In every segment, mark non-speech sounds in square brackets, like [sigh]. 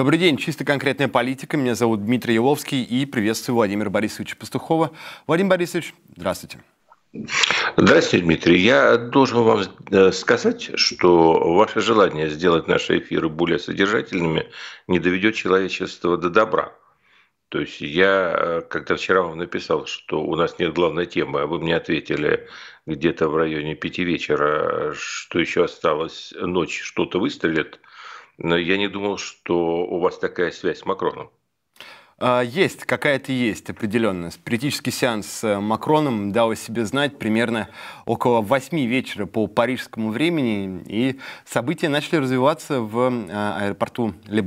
Добрый день, чисто конкретная политика. Меня зовут Дмитрий Еловский и приветствую Владимира Борисовича Пастухова. Владимир Борисович, здравствуйте. Здравствуйте, Дмитрий. Я должен вам э, сказать, что ваше желание сделать наши эфиры более содержательными не доведет человечество до добра. То есть я, э, когда вчера вам написал, что у нас нет главной темы, а вы мне ответили где-то в районе пяти вечера, э, что еще осталось ночь, что-то выстрелит, но я не думал, что у вас такая связь с Макроном. А, есть, какая-то есть определенность. Спиритический сеанс с э, Макроном дал о себе знать примерно около восьми вечера по парижскому времени, и события начали развиваться в э, аэропорту Ле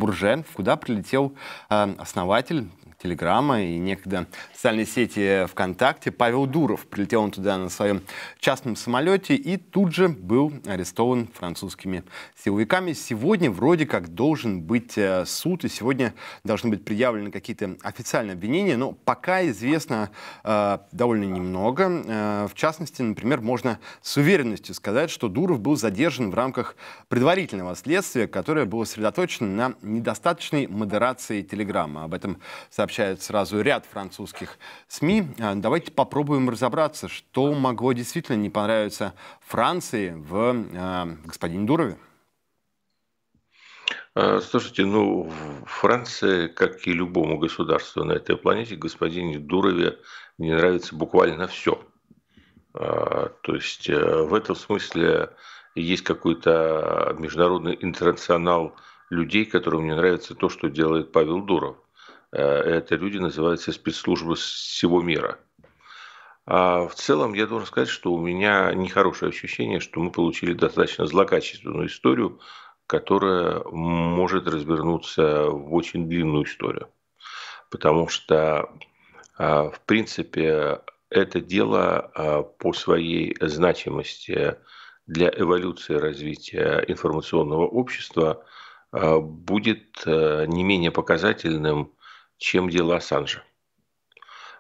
куда прилетел э, основатель телеграмма и некогда социальной сети ВКонтакте. Павел Дуров прилетел он туда на своем частном самолете и тут же был арестован французскими силовиками. Сегодня вроде как должен быть э, суд, и сегодня должны быть предъявлены какие-то официальные обвинения, но пока известно э, довольно немного. Э, в частности, например, можно с уверенностью сказать, что Дуров был задержан в рамках предварительного следствия, которое было сосредоточено на недостаточной модерации Телеграма. Об этом сообщают сразу ряд французских других СМИ. А, давайте попробуем разобраться, что могло действительно не понравиться Франции в э, господине Дурове. А, слушайте, ну, Франция, как и любому государству на этой планете, господине Дурове не нравится буквально все. То есть э, в этом смысле есть какой-то международный интернационал людей, которым не нравится то, что делает Павел Дуров. Э, это люди называются спецслужбы всего мира. А в целом я должен сказать, что у меня нехорошее ощущение, что мы получили достаточно злокачественную историю, которая может развернуться в очень длинную историю. Потому что, а, в принципе, это дело а, по своей значимости для эволюции развития информационного общества будет э, не менее показательным чем дело Ассанжа.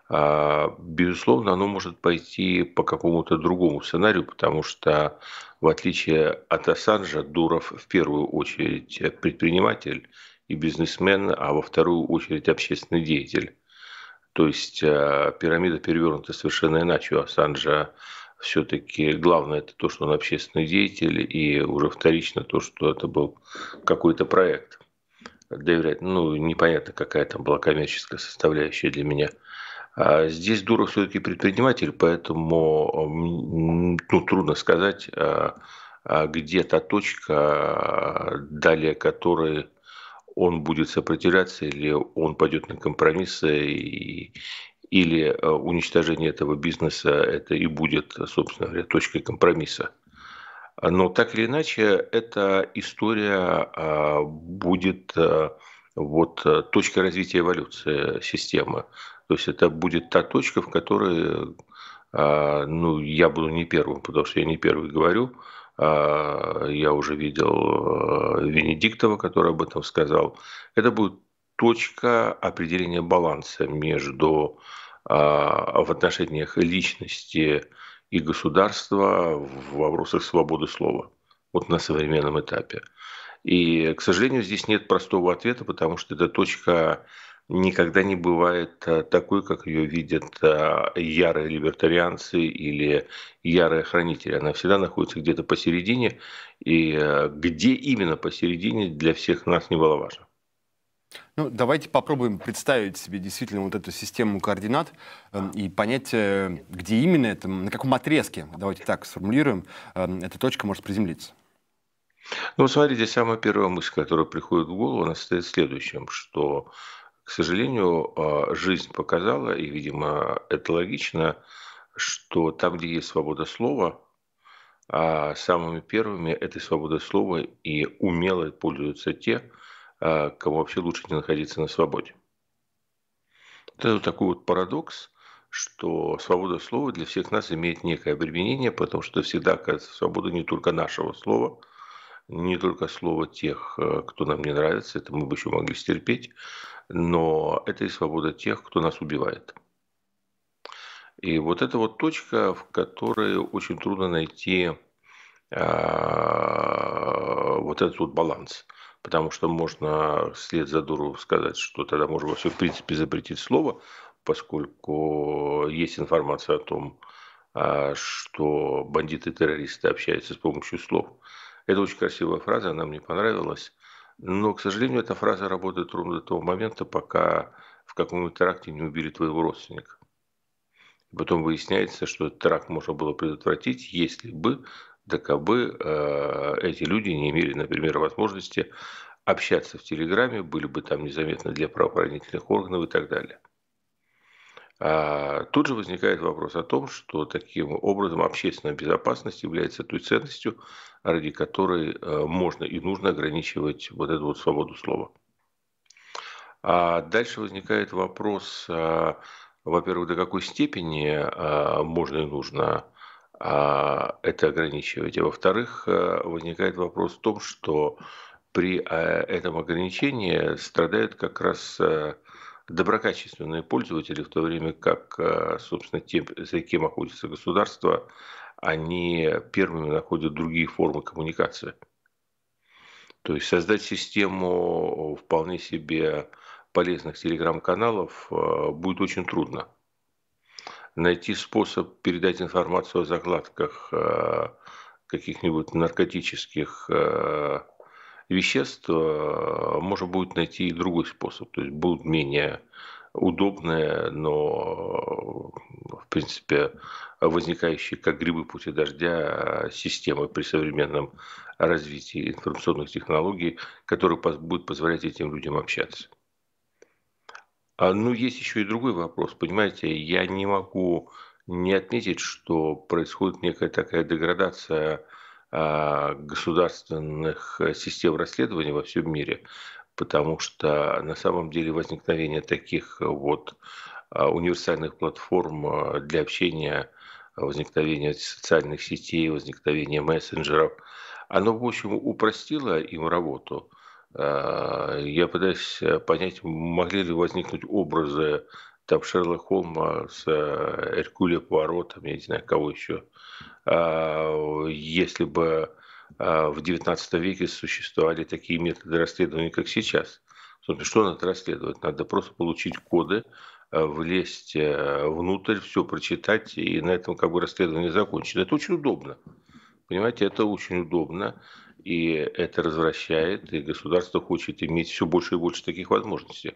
А, безусловно, оно может пойти по какому-то другому сценарию, потому что, в отличие от Ассанжа, Дуров в первую очередь предприниматель и бизнесмен, а во вторую очередь общественный деятель. То есть а, пирамида перевернута совершенно иначе. У Ассанжа все-таки главное это то, что он общественный деятель, и уже вторично то, что это был какой-то проект доверять. Ну, непонятно, какая там была коммерческая составляющая для меня. А здесь Дуров все-таки предприниматель, поэтому ну, трудно сказать, а, а где та точка, далее которой он будет сопротивляться или он пойдет на компромиссы, и, или а, уничтожение этого бизнеса это и будет, собственно говоря, точкой компромисса. Но так или иначе, эта история а, будет э, вот э, точка развития эволюции системы. То есть это будет та точка, в которой, а, ну, я буду не первым, потому что я не первый говорю, а, я уже видел э, Венедиктова, который об этом сказал. Это будет точка определения баланса между в отношениях личности, и государства в вопросах свободы слова вот на современном этапе. И, к сожалению, здесь нет простого ответа, потому что эта точка никогда не бывает э, такой, как ее видят э, ярые либертарианцы или ярые хранители. Она всегда находится где-то посередине, и э, где именно посередине для всех нас не было важно ну, давайте попробуем представить себе действительно вот эту систему координат э, и понять, э, где именно это, на каком отрезке, давайте так сформулируем, э, эта точка может приземлиться. Ну, смотрите, самая первая мысль, которая приходит в голову, она состоит в следующем, что, к сожалению, а, жизнь показала, и, видимо, это логично, что там, где есть свобода слова, а, самыми первыми этой свободой слова и умело пользуются те, а, кому вообще лучше не находиться на свободе. Это такой вот парадокс, что свобода слова для всех нас имеет некое обременение, потому что всегда оказывается свобода не только нашего слова, не только слова тех, а, кто нам не нравится, это мы бы еще могли стерпеть, но это и свобода тех, кто нас убивает. И вот это вот точка, в которой очень трудно найти а, вот этот вот баланс потому что можно вслед за дуру сказать, что тогда можно вообще в принципе запретить слово, поскольку есть информация о том, а, что бандиты-террористы и общаются с помощью слов. Это очень красивая фраза, она мне понравилась. Но, к сожалению, эта фраза работает ровно до того момента, пока в каком-нибудь теракте не убили твоего родственника. Потом выясняется, что этот теракт можно было предотвратить, если бы докабы э, эти люди не имели, например, возможности общаться в Телеграме, были бы там незаметны для правоохранительных органов и так далее. А тут же возникает вопрос о том, что таким образом общественная безопасность является той ценностью, ради которой э, можно и нужно ограничивать вот эту вот свободу слова. А дальше возникает вопрос, э, во-первых, до какой степени можно и нужно а, это ограничивать. ограничиваете. Во-вторых, э, возникает вопрос в том, что при э, этом ограничении страдают как раз э, доброкачественные пользователи, в то время как, собственно, те, за кем охотится государство, они первыми находят другие формы коммуникации. То есть создать систему вполне себе полезных телеграм-каналов будет очень трудно найти способ передать информацию о закладках э, каких-нибудь наркотических э, веществ, э, можно будет найти и другой способ. То есть будут менее удобные, но, в принципе, возникающие как грибы пути дождя системы при современном развитии информационных технологий, которые будут позволять этим людям общаться. А, ну, есть еще и другой вопрос, понимаете, я не могу не отметить, что происходит некая такая деградация а, государственных э, систем расследования во всем мире, потому что на самом деле возникновение таких э, вот а, универсальных платформ э, для общения, возникновение социальных сетей, возникновение мессенджеров, оно, в общем, упростило им работу – Э, я пытаюсь э, понять, могли ли возникнуть образы там Шерлока Холма с э, Эркюля Поворотом, я не знаю, кого еще, а, если бы а, в XIX веке существовали такие методы расследования, как сейчас. Что надо расследовать? Надо просто получить коды, влезть внутрь, все прочитать, и на этом как бы расследование закончено. Это очень удобно. Понимаете, это очень удобно и это развращает, и государство хочет иметь все больше и больше таких возможностей.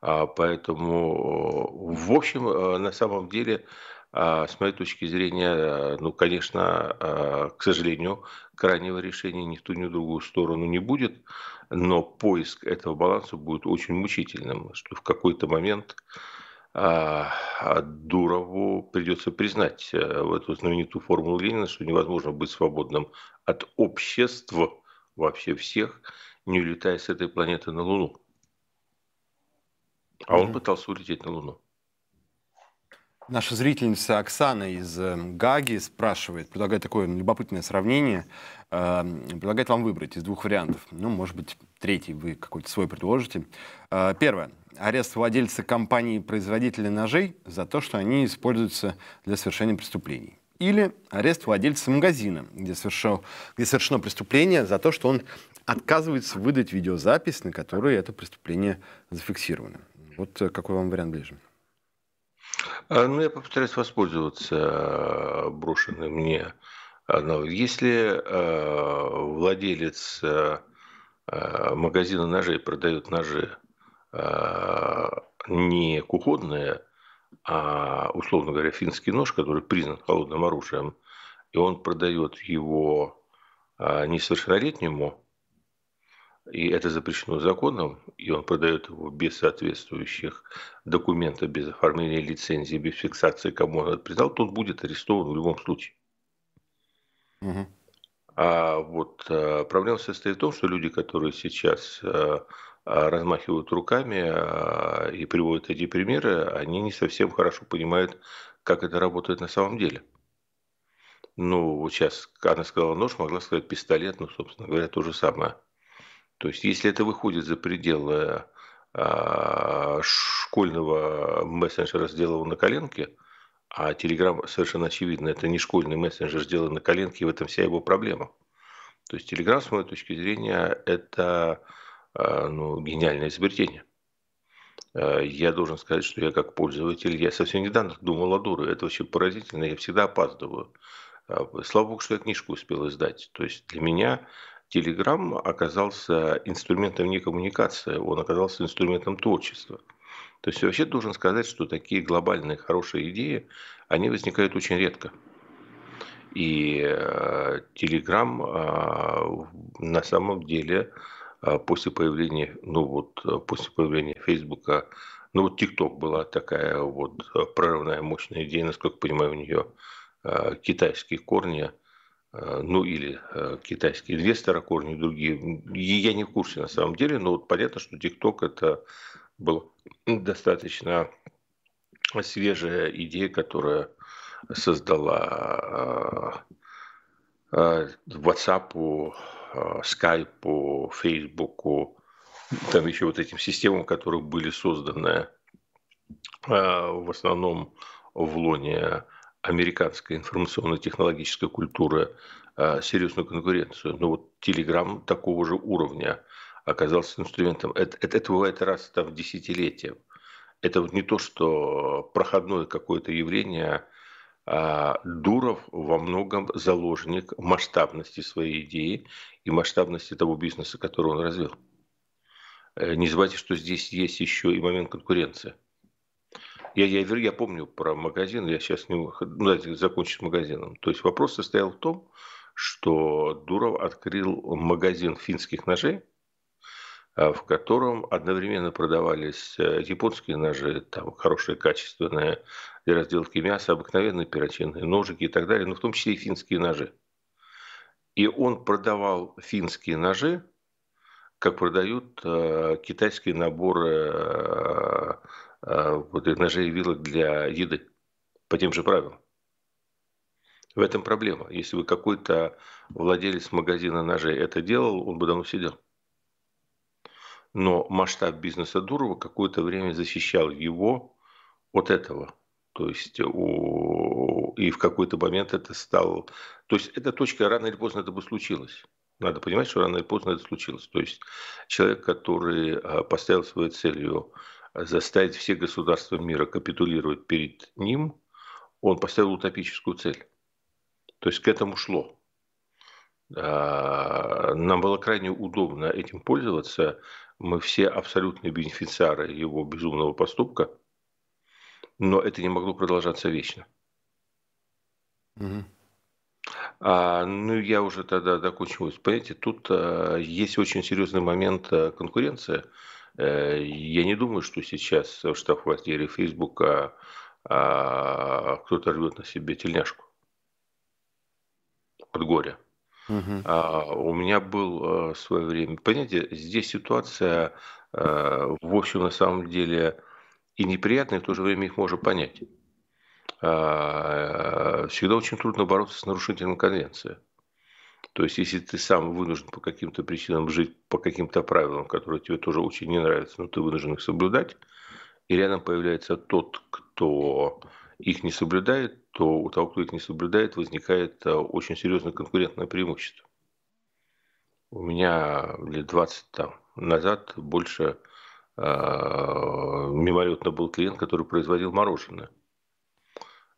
а Поэтому, э, в общем, э, на самом деле, а, с моей точки зрения, э, ну, конечно, к сожалению, крайнего решения ни в ту, ни в другую сторону не будет, но поиск этого баланса будет очень мучительным, что в какой-то момент а, а Дурову придется признать э, в эту знаменитую формулу Ленина, что невозможно быть свободным от общества вообще всех, не улетая с этой планеты на Луну. А он пытался улететь на Луну. Наша зрительница Оксана из э, Гаги спрашивает, предлагает такое любопытное сравнение, э, предлагает вам выбрать из двух вариантов. Ну, может быть, третий вы какой-то свой предложите. Первое арест владельца компании-производителя ножей за то, что они используются для совершения преступлений. Или арест владельца магазина, где, совершил, где совершено преступление за то, что он отказывается выдать видеозапись, на которой это преступление зафиксировано. Вот э, какой вам вариант ближе? Э, ну, я попытаюсь воспользоваться э, брошенным мне. Если владелец магазина ножей продает ножи, Э, не кухонная, а, условно говоря, финский нож, который признан холодным оружием, и он продает его а, несовершеннолетнему, и это запрещено законом, и он продает его без соответствующих документов, без оформления лицензии, без фиксации, кому он отпредал, придал, будет арестован в любом случае. Угу. А вот э, проблема состоит в том, что люди, которые сейчас э, а, размахивают руками а, и приводят эти примеры, они не совсем хорошо понимают, как это работает на самом деле. Ну, вот сейчас она сказала нож, могла сказать пистолет, ну, собственно говоря, то же самое. То есть, если это выходит за пределы а, школьного мессенджера, сделанного на коленке, а Telegram совершенно очевидно, это не школьный мессенджер, сделанный на коленке, и в этом вся его проблема. То есть Telegram, с моей точки зрения, это а, ну, гениальное изобретение. А, я должен сказать, что я как пользователь, я совсем недавно думал о дуре. Это вообще поразительно, я всегда опаздываю. А, слава богу, что я книжку успел издать. То есть для меня Телеграм оказался инструментом не коммуникации, он оказался инструментом творчества. То есть вообще должен сказать, что такие глобальные хорошие идеи, они возникают очень редко. И Телеграм на самом деле а, после появления, ну вот, а, после появления Фейсбука, ну вот ТикТок была такая вот а, прорывная мощная идея, насколько понимаю, у нее китайские корни, ну или китайские две старокорни другие. Я не в курсе на самом деле, но вот понятно, что ТикТок это была достаточно свежая идея, которая создала Э, WhatsApp, э, Skype, Facebook, там еще вот этим системам, которые были созданы э, в основном в лоне американской информационно-технологической культуры серьезную конкуренцию. Но вот Telegram такого же уровня оказался инструментом. Это, это, это бывает раз там, в десятилетие. Это вот не то, что проходное какое-то явление, а, Дуров во многом заложник масштабности своей идеи и масштабности того бизнеса, который он развил. Э, не забывайте, что здесь есть еще и момент конкуренции. Я, я, я помню про магазин, я сейчас не ну, давайте закончу с магазином. То есть вопрос состоял в том, что Дуров открыл магазин финских ножей, а, в котором одновременно продавались э, японские ножи, там хорошие, качественные, для разделки мяса, обыкновенные перочинные ножики и так далее, но ну, в том числе и финские ножи. И он продавал финские ножи, как продают э, китайские наборы э, э, ножей и вилок для еды по тем же правилам. В этом проблема. Если бы какой-то владелец магазина ножей это делал, он бы давно сидел. Но масштаб бизнеса Дурова какое-то время защищал его от этого. То есть у... и в какой-то момент это стало... То есть эта точка рано или поздно это бы случилось. Надо понимать, что рано или поздно это случилось. То есть человек, который а, поставил свою целью заставить все государства мира капитулировать перед ним, он поставил утопическую цель. То есть к этому шло. А, нам было крайне удобно этим пользоваться. Мы все абсолютные бенефициары его безумного поступка – но это не могло продолжаться вечно. Угу. А, ну, я уже тогда докончу. Понимаете, тут а, есть очень серьезный момент а, конкуренция. А, я не думаю, что сейчас в штаб-квартире Фейсбука а, кто-то рвет на себе тельняшку от горя. Угу. А, у меня был в свое время... Понимаете, здесь ситуация, в общем, на самом деле и неприятные в то же время их можно понять. А, всегда очень трудно бороться с нарушителем конвенции. То есть, если ты сам вынужден по каким-то причинам жить по каким-то правилам, которые тебе тоже очень не нравятся, но ты вынужден их соблюдать, и рядом появляется тот, кто их не соблюдает, то у того, кто их не соблюдает, возникает э, очень серьезное конкурентное преимущество. У меня лет 20 там, назад больше Э, мимолетно был клиент, который производил мороженое.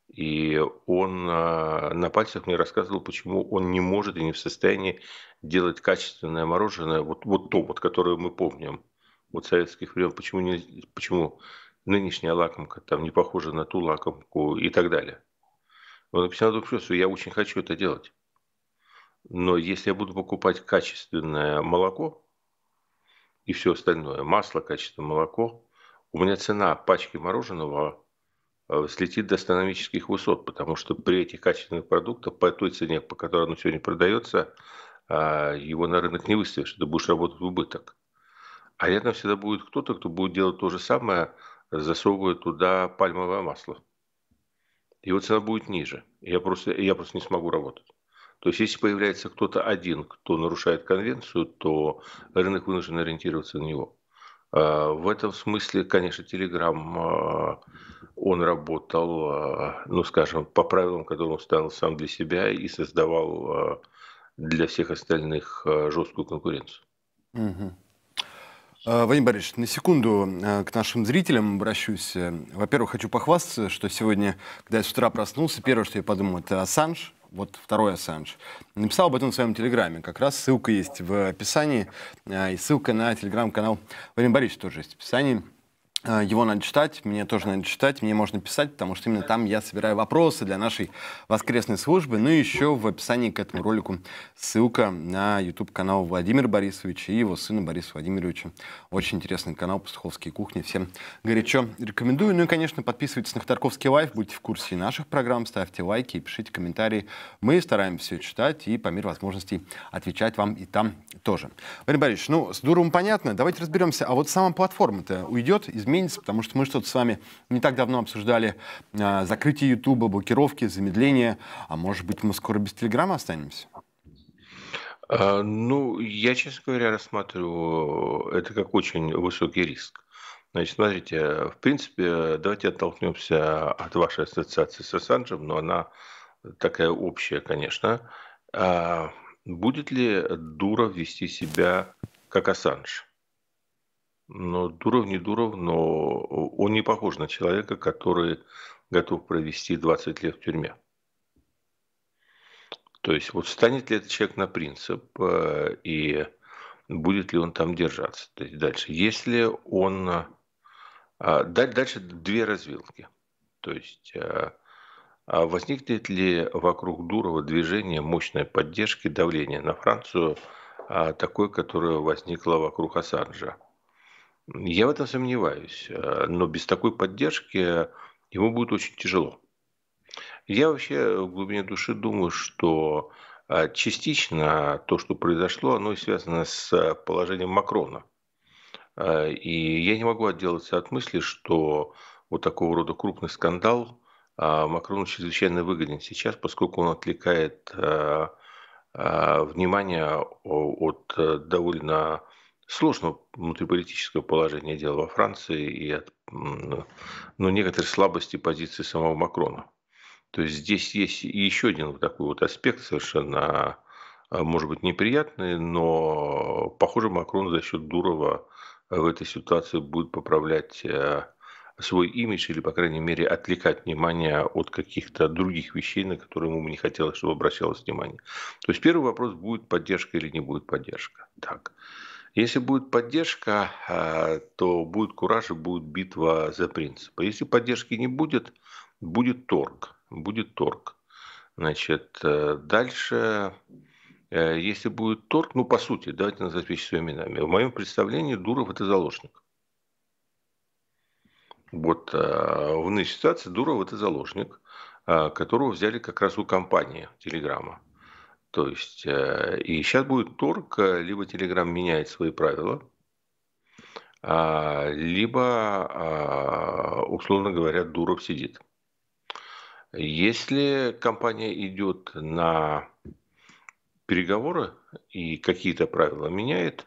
И он э, на пальцах мне рассказывал, почему он не может и не в состоянии делать качественное мороженое, вот, вот то, вот, которое мы помним, вот советских времен, почему, не, почему нынешняя лакомка там не похожа на ту лакомку и так далее. Он написал Дубчеву, «Ну, что я очень хочу это делать. Но если я буду покупать качественное молоко, и все остальное, масло, качество молоко, у меня цена пачки мороженого э, слетит до астрономических высот, потому что при этих качественных продуктах по той цене, по которой оно сегодня продается, э, его на рынок не выставишь, ты будешь работать в убыток. А рядом всегда будет кто-то, кто будет делать то же самое, засовывая туда пальмовое масло. Его цена будет ниже. Я просто, я просто не смогу работать. То есть, если появляется кто-то один, кто нарушает конвенцию, то рынок вынужден ориентироваться на него. А, в этом смысле, конечно, Telegram, а, он работал, а, ну, скажем, по правилам, которые он ставил сам для себя и создавал для всех остальных жесткую конкуренцию. Угу. Вадим Борисович, на секунду к нашим зрителям обращусь. Во-первых, хочу похвастаться, что сегодня, когда я с утра проснулся, первое, что я подумал, это Ассанж вот второй Ассанж. Написал об этом в своем телеграме. Как раз ссылка есть в описании. А, и ссылка на телеграм-канал Владимира Борисовича тоже есть в описании. Э, его надо читать, мне тоже надо читать, мне можно писать, потому что именно там я собираю вопросы для нашей воскресной службы. Ну и еще в описании к этому ролику ссылка на YouTube-канал Владимира Борисовича и его сына Бориса Владимировича. Очень интересный канал «Пастуховские кухни». Всем горячо рекомендую. Ну и, конечно, подписывайтесь на Ходорковский лайф, будьте в курсе наших программ, ставьте лайки и пишите комментарии. Мы стараемся все читать и по мере возможностей отвечать вам и там тоже. Владимир Борисович, ну, с дуром понятно, давайте разберемся. А вот сама платформа-то уйдет из изменится, потому что мы что-то с вами не так давно обсуждали а, закрытие Ютуба, блокировки, замедление, а может быть мы скоро без Телеграма останемся? А, ну, я, честно говоря, рассматриваю это как очень высокий риск. Значит, смотрите, в принципе, давайте оттолкнемся от вашей ассоциации с Ассанжем, но она такая общая, конечно. А, будет ли Дуров вести себя как Ассанж? Но Дуров не Дуров, но он не похож на человека, который готов провести 20 лет в тюрьме. То есть вот станет ли этот человек на принцип э, и будет ли он там держаться. То есть дальше. Если он... Э, дальше две развилки. То есть э, а возникнет ли вокруг Дурова движение мощной поддержки, давления на Францию, такое, которое возникло вокруг Ассанжа? Я в этом сомневаюсь, э, но без такой поддержки ему будет очень тяжело. Я вообще в глубине души думаю, что э, частично то, что произошло, оно связано с э, положением Макрона. И я не могу отделаться от мысли, что вот такого рода крупный скандал Макрону чрезвычайно выгоден сейчас, поскольку он отвлекает внимание от довольно сложного внутриполитического положения дел во Франции и от ну, некоторой слабости позиции самого Макрона. То есть здесь есть еще один вот такой вот аспект совершенно, а, может быть, неприятный, но, похоже, Макрон за счет Дурова в этой ситуации будет поправлять э, свой имидж или, по крайней мере, отвлекать внимание от каких-то других вещей, на которые ему бы не хотелось, чтобы обращалось внимание. То есть первый вопрос, будет поддержка или не будет поддержка. Так. Если будет поддержка, а, то будет кураж и будет битва за принципы. Если поддержки не будет, будет торг. Будет торг. Значит, э, дальше, э, если будет торг, ну, по сути, давайте назвать вещи своими именами. В моем представлении Дуров – это заложник. Вот э, в нынешней ситуации Дуров – это заложник, которого взяли как раз у компании Телеграма. То есть, э, и сейчас будет торг, э, либо Telegram меняет свои правила, а, либо, а, условно говоря, Дуров сидит. Если компания идет на переговоры и какие-то правила меняет,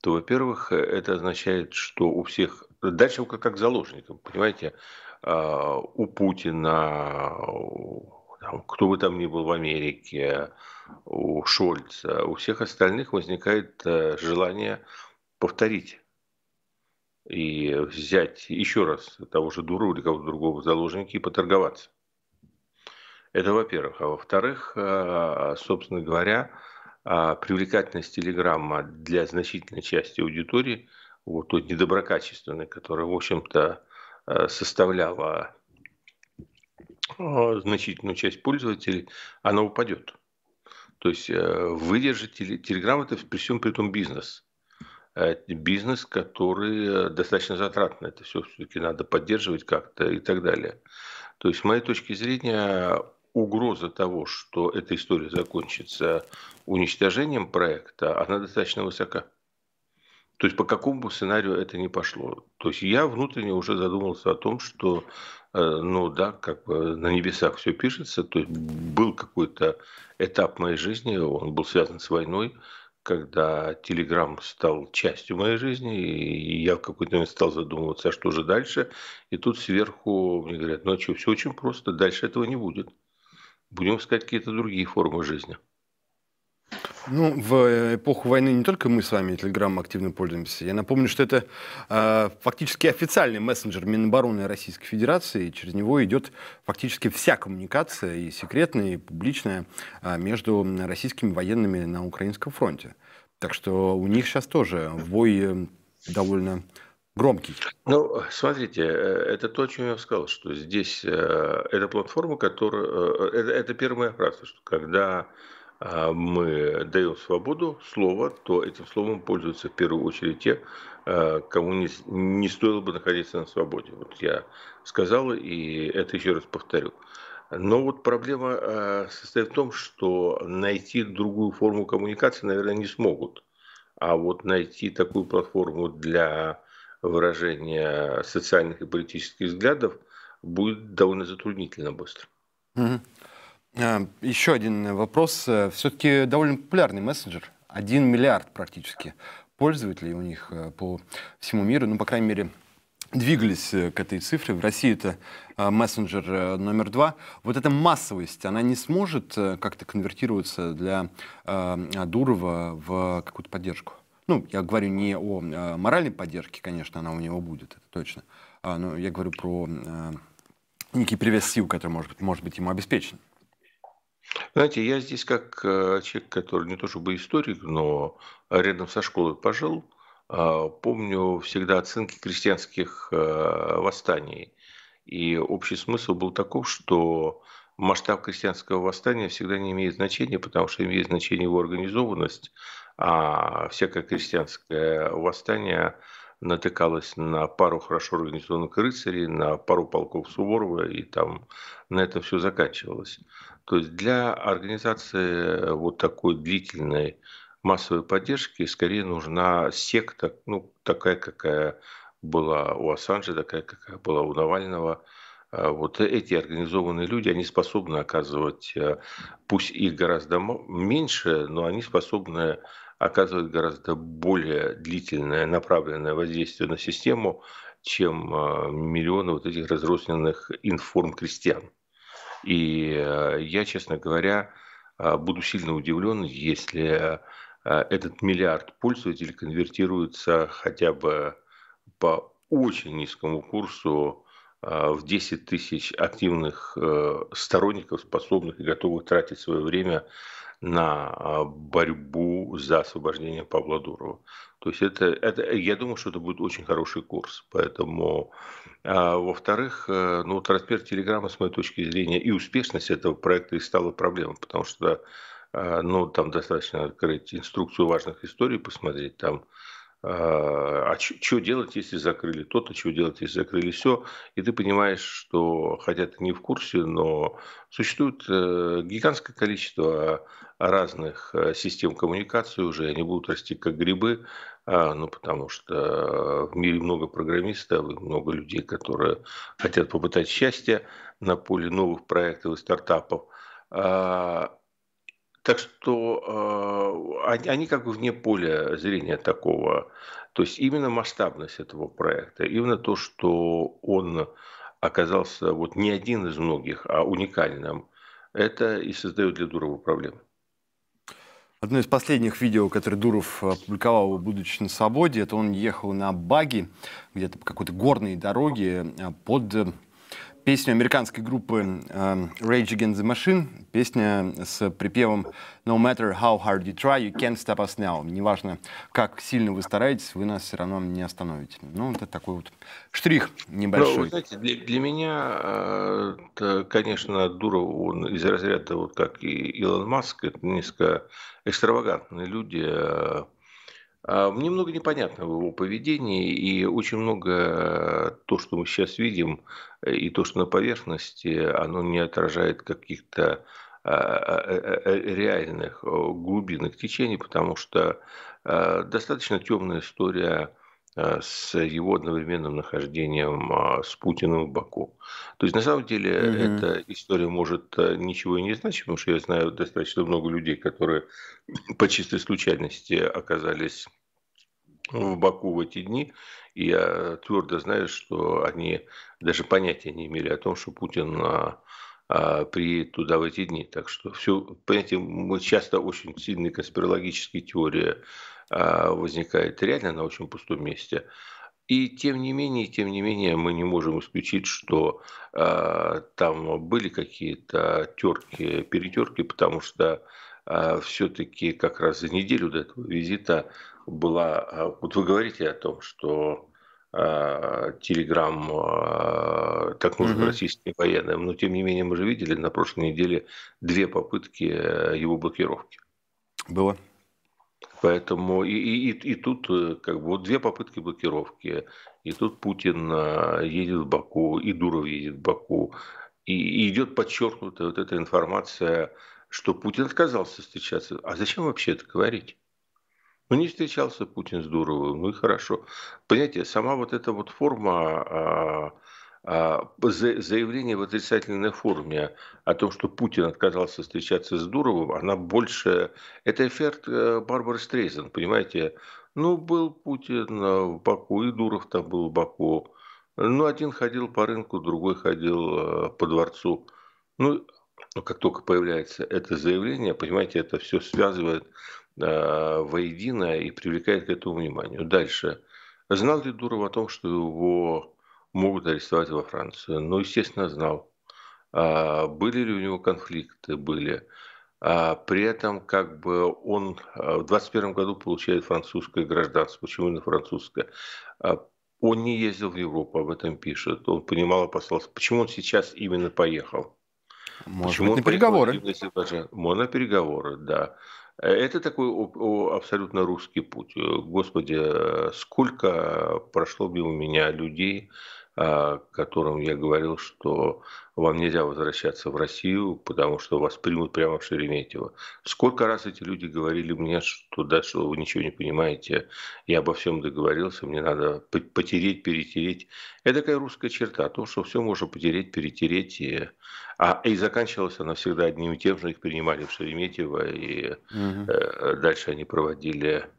то, во-первых, это означает, что у всех... Дальше как, как заложником, понимаете, а, у Путина, кто бы там ни был в Америке, у Шольца, у всех остальных возникает э, желание повторить и взять еще раз того же дура или кого-то другого заложники и поторговаться. Это во-первых. А во-вторых, э, собственно говоря, а, привлекательность телеграмма для значительной части аудитории, вот той недоброкачественной, которая, в общем-то, э, составляла значительную часть пользователей, она упадет. То есть э, выдержать Телеграм – это при всем при том бизнес. Э, бизнес, который э, достаточно затратно. Это все все-таки надо поддерживать как-то и так далее. То есть, с моей точки зрения, угроза того, что эта история закончится уничтожением проекта, она достаточно высока. То есть по какому сценарию это не пошло. То есть я внутренне уже задумался о том, что, ну да, как бы на небесах все пишется, то есть был какой-то этап моей жизни, он был связан с войной, когда Телеграм стал частью моей жизни, и я в какой-то момент стал задумываться, а что же дальше? И тут сверху мне говорят, ну а что, все очень просто, дальше этого не будет. Будем искать какие-то другие формы жизни. Ну, в э, эпоху войны не только мы с вами Телеграм активно пользуемся. Я напомню, что это э, фактически официальный мессенджер Минобороны Российской Федерации. И через него идет фактически вся коммуникация, и секретная, и публичная, а, между российскими военными на Украинском фронте. Так что у них сейчас тоже вой э, довольно громкий. Ну, смотрите, э, это то, о чем я сказал, что здесь э, это платформа, которая... Э, это, это первое правда, что когда а мы даем свободу слова, то этим словом пользуются в первую очередь те, а, кому не, не стоило бы находиться на свободе. Вот я сказал, и это еще раз повторю. Но вот проблема а, состоит в том, что найти другую форму коммуникации, наверное, не смогут. А вот найти такую платформу для выражения социальных и политических взглядов будет довольно затруднительно быстро. Угу. А, еще один вопрос. Все-таки довольно популярный мессенджер. Один миллиард практически пользователей у них э, по всему миру. Ну, по крайней мере, двигались э, к этой цифре. В России это э, мессенджер номер два. Вот эта массовость, она не сможет как-то конвертироваться для Дурова в какую-то поддержку? Ну, я говорю не о моральной поддержке, конечно, она у него будет, это точно. А, но я говорю про некий привес сил, который, может быть, может быть ему обеспечен. Знаете, я здесь как э, человек, который не то чтобы историк, но рядом со школой пожил, а, помню всегда оценки крестьянских э, восстаний. И общий смысл был таков, что масштаб крестьянского восстания всегда не имеет значения, потому что имеет значение его организованность, а всякое крестьянское восстание – натыкалась на пару хорошо организованных рыцарей, на пару полков Суворова, и там на этом все заканчивалось. То есть для организации э, вот такой длительной массовой поддержки скорее нужна секта, ну, такая, какая была у Ассанжа, такая, какая была у Навального. А вот эти организованные люди, они способны оказывать, э, пусть их гораздо меньше, но они способны оказывает гораздо более длительное направленное воздействие на систему, чем а, миллионы вот этих разрозненных информ крестьян. И а, я, честно говоря, а, буду сильно удивлен, если этот миллиард пользователей конвертируется хотя бы по очень низкому курсу в 10 тысяч активных э, сторонников, способных и готовых тратить свое время на а, борьбу за освобождение Павла Дурова. То есть это, это, я думаю, что это будет очень хороший курс. Поэтому, а, во-вторых, э, ну, трансфер Телеграма, с моей точки зрения, и успешность этого проекта и стала проблемой, потому что, а, ну, там достаточно открыть инструкцию важных историй, посмотреть, там а, а что делать, если закрыли то-то, что делать, если закрыли все. И ты понимаешь, что, хотя ты не в курсе, но существует э, гигантское количество разных э, систем коммуникации уже, они будут расти как грибы, а, ну, потому что э, в мире много программистов, много людей, которые хотят попытать счастье на поле новых проектов и стартапов. А, так что э, они, как бы вне поля зрения такого. То есть именно масштабность этого проекта, именно то, что он оказался вот не один из многих, а уникальным, это и создает для Дурова проблемы. Одно из последних видео, которое Дуров опубликовал, будучи на свободе, это он ехал на баги где-то по какой-то горной дороге э, под песню американской группы um, Rage Against the Machine, песня с припевом No matter how hard you try, you can't stop us now. Неважно, как сильно вы стараетесь, вы нас все равно не остановите. Ну, вот это такой вот штрих небольшой. Ну, вы знаете, для, для меня, э, это, конечно, дура он из разряда, вот как и Илон Маск, это несколько экстравагантные люди, э, а, мне много непонятно в его поведении, и очень много э, то, что мы сейчас видим, э, и то, что на поверхности, оно не отражает каких-то э, реальных глубинных течений, потому что достаточно темная история Э, с его одновременным нахождением а, с Путиным в Баку. То есть, на самом деле, Mm-hmm. эта история может э, ничего и не значить, потому что я знаю достаточно много людей, которые [clears throat] по чистой случайности оказались в Баку в эти дни, и я твердо знаю, что они даже понятия не имели о том, что Путин а, а, приедет туда в эти дни. Так что все, понимаете, мы часто очень сильные конспирологические теории а, возникает реально на очень пустом месте. И тем не менее, тем не менее, мы не можем исключить, что э, там были какие-то терки, перетерки, потому что э, а, все-таки как раз за неделю до этого визита была. Э, вот вы говорите о том, что э, Телеграм э, так нужен угу. российским военным, но тем не менее мы же видели на прошлой неделе две попытки его блокировки. Было. Поэтому и, и, и тут э, как бы вот две попытки блокировки. И тут Путин э, едет в Баку, и Дуров едет в Баку. И, и идет подчеркнутая вот эта информация, что Путин отказался встречаться. А зачем вообще это говорить? Ну, не встречался Путин с Дуровым, ну и хорошо. Понимаете, сама вот эта вот форма а, а, заявление в отрицательной форме о том, что Путин отказался встречаться с Дуровым, она больше... Это эффект э, Барбары Стрейзен, понимаете? Ну, был Путин а, в Баку, и Дуров там был в Баку. Ну, один ходил по рынку, другой ходил э, по дворцу. Ну, как только появляется это заявление, понимаете, это все связывает э, воедино и привлекает к этому вниманию. Дальше. Знал ли Дуров о том, что его могут арестовать во Францию. Ну, естественно, знал. А, были ли у него конфликты? Были. А, при этом как бы он а, в 21 году получает французское гражданство. Почему именно французское? Он не ездил в Европу, об этом пишет. Он понимал, опасался. Почему он сейчас именно поехал? Может Почему быть, на переговоры. На переговоры, да. Э, это такой абсолютно русский путь. Господи, э, сколько прошло бы у меня людей, которому я говорил, что вам нельзя возвращаться в Россию, потому что вас примут прямо в Шереметьево. Сколько раз эти люди говорили мне, что да, что вы ничего не понимаете, я обо всем договорился, мне надо потереть, перетереть. Это такая русская черта, то, что все можно потереть, перетереть. И, а, и заканчивалась она всегда одним и тем же, их принимали в Шереметьево, и угу. э, дальше они проводили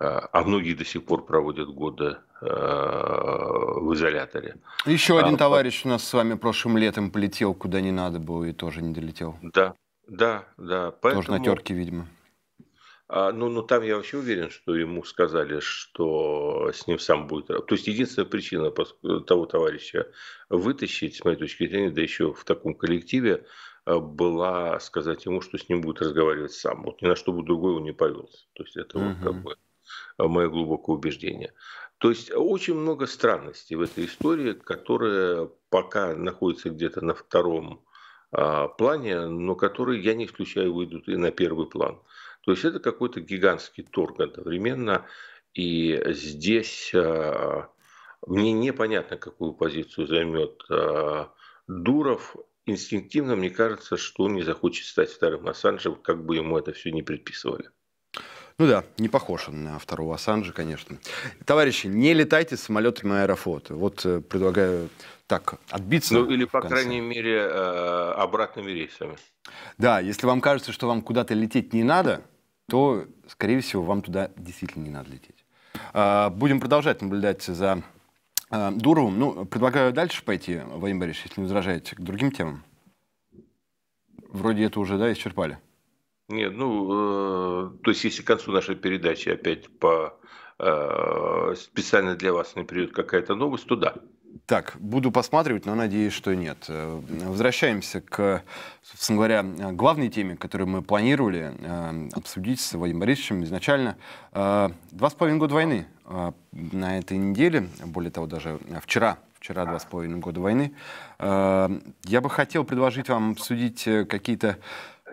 Э, а многие до сих пор проводят годы э, в изоляторе. Еще а, один а, товарищ у нас с вами прошлым летом полетел куда не надо было и тоже не долетел. Да, да, да. Поэтому... Тоже на терке, видимо. А, ну, ну, там я вообще уверен, что ему сказали, что с ним сам будет... То есть, единственная причина того товарища вытащить, с моей точки зрения, да еще в таком коллективе, э, была сказать ему, что с ним будет разговаривать сам. Вот ни на что бы другое он не повелся. То есть, это угу. вот как бы Э, мое глубокое убеждение. То есть очень много странностей в этой истории, которая пока находится где-то на втором а, плане, но которые, я не исключаю, выйдут и на первый план. То есть это какой-то гигантский торг одновременно, и здесь а, мне непонятно, какую позицию займет а, Дуров. Инстинктивно мне кажется, что он не захочет стать вторым Ассанжем, как бы ему это все не предписывали. Ну да, не похож он на второго Ассанжа, конечно. Товарищи, не летайте с самолетом Вот э, предлагаю так отбиться. Ну или, по крайней мере, э, обратными рейсами. Да, если вам кажется, что вам куда-то лететь не надо, то, скорее всего, вам туда действительно не надо лететь. А, будем продолжать наблюдать за э, Дуровым. Ну, предлагаю дальше пойти, Вадим Борисович, если не возражаете, к другим темам. Вроде это уже, да, исчерпали. Нет, ну, э, то есть если к концу нашей передачи опять по э, специально для вас не придет какая-то новость, то да. Так, буду посматривать, но надеюсь, что нет. Э, возвращаемся к, собственно говоря, главной теме, которую мы планировали э, обсудить с Владимиром Борисовичем изначально. Э, два с половиной года войны э, на этой неделе, более того, даже вчера вчера два с половиной года войны. Э, я бы хотел предложить вам обсудить э, какие-то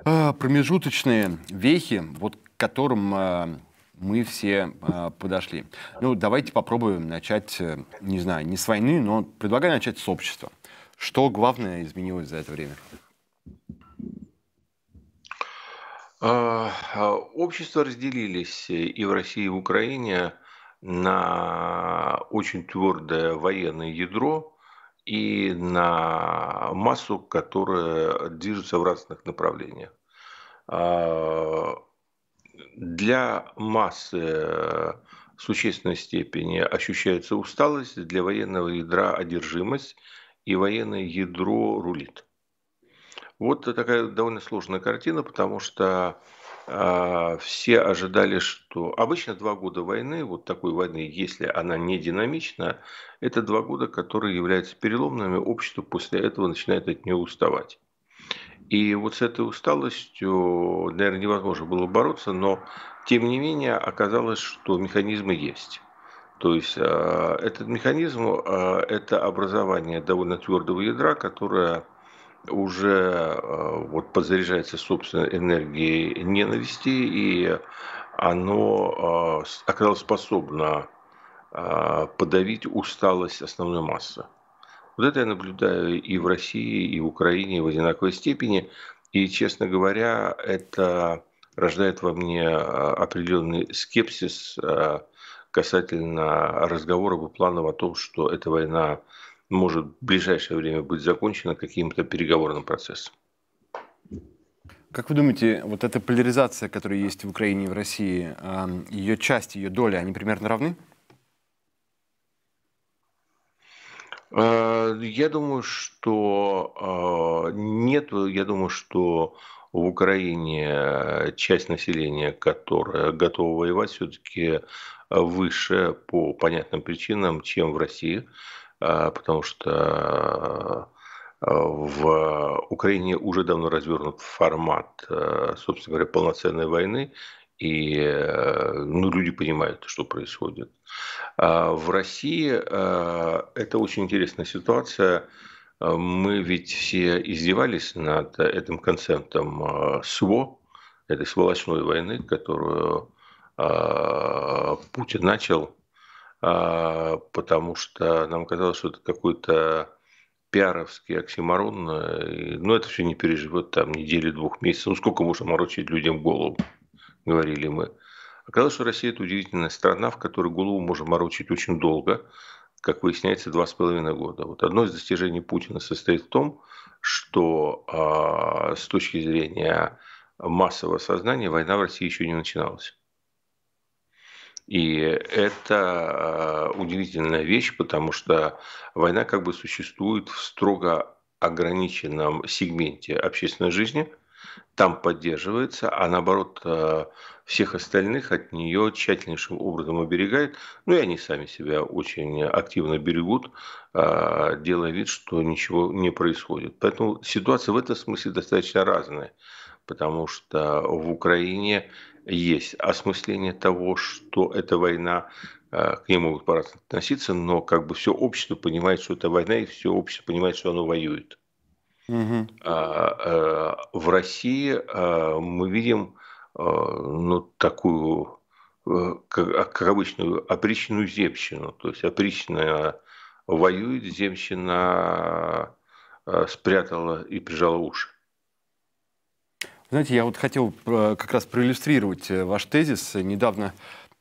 а, промежуточные вехи, вот к которым а, мы все а, подошли. Ну, давайте попробуем начать, э, не знаю, не с войны, но предлагаю начать с общества. Что главное изменилось за это время? Общества разделились э, и в России, и в Украине на очень твердое военное ядро, и на массу, которая движется в разных направлениях. А, для массы в существенной степени ощущается усталость, для военного ядра одержимость, и военное ядро рулит. Вот такая довольно сложная картина, потому что а, все ожидали, что обычно два года войны, вот такой войны, если она не динамична, это два года, которые являются переломными, общество после этого начинает от нее уставать. И вот с этой усталостью, наверное, невозможно было бороться, но тем не менее оказалось, что механизмы есть. То есть а, этот механизм а, – это образование довольно твердого ядра, которое уже э, вот подзаряжается собственной энергией ненависти, и оно э, оказалось способно э, подавить усталость основной массы. Вот это я наблюдаю и в России, и в Украине в одинаковой степени. И, честно говоря, это рождает во мне определенный скепсис касательно разговоров и планов о том, что эта война может в ближайшее время быть закончена каким-то переговорным процессом. Как вы думаете, вот эта поляризация, которая есть в Украине и в России, эм, ее часть, ее доля, они примерно равны? Э, я думаю, что э, нет. Я думаю, что в Украине э, часть населения, которая готова воевать, все-таки выше по понятным причинам, чем в России. Э, потому что э, в Украине уже давно развернут формат, э, собственно говоря, полноценной войны, и ну, люди понимают, что происходит. А в России это очень интересная ситуация. Мы ведь все издевались над этим концептом СВО, этой сволочной войны, которую Путин начал а, потому что нам казалось, что это какой-то пиаровский оксимарон, э, но это все не переживет там недели, двух месяцев. Ну, сколько можно морочить людям голову, говорили мы. Оказалось, что Россия – это удивительная страна, в которой голову можно морочить очень долго, как выясняется, два с половиной года. Вот одно из достижений Путина состоит в том, что а, с точки зрения массового сознания война в России еще не начиналась. И это э, удивительная вещь, потому что война как бы существует в строго ограниченном сегменте общественной жизни, там поддерживается, а наоборот э, всех остальных от нее тщательнейшим образом оберегает. Ну и они сами себя очень активно берегут, э, делая вид, что ничего не происходит. Поэтому ситуация в этом смысле достаточно разная потому что в Украине есть осмысление того, что эта война, э, к ней могут по-разному относиться, но как бы все общество понимает, что это война, и все общество понимает, что оно воюет. Угу. В России э, мы видим ну, такую, как обычно, опричную земщину. То есть опричная воюет, земщина спрятала и прижала уши. Знаете, я вот хотел э, как раз проиллюстрировать э, ваш тезис. Недавно